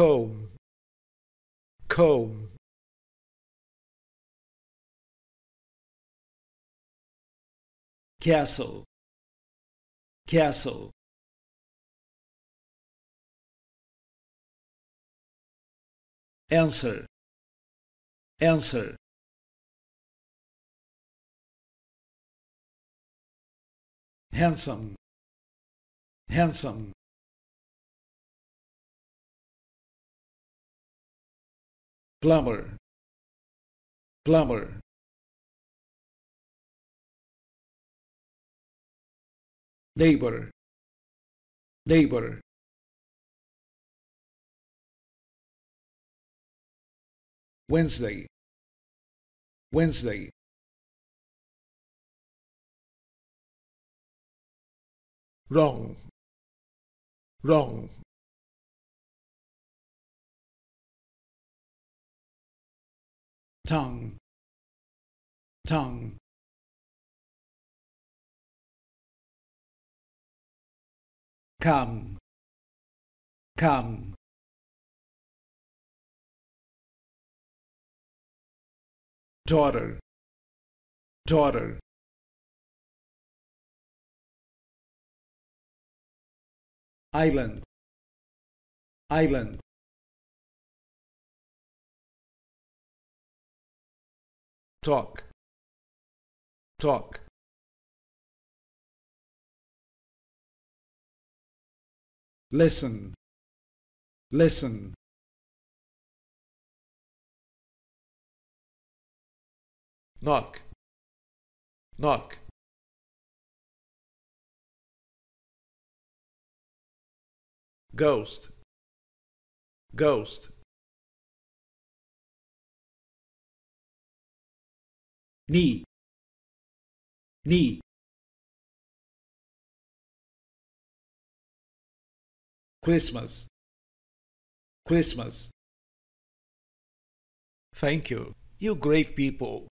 Comb. Comb. castle castle answer answer handsome handsome plumber plumber neighbor neighbor Wednesday Wednesday wrong wrong tongue tongue come come daughter daughter island island talk talk listen listen knock knock ghost ghost Ni. Ni. Christmas Christmas Thank you you great people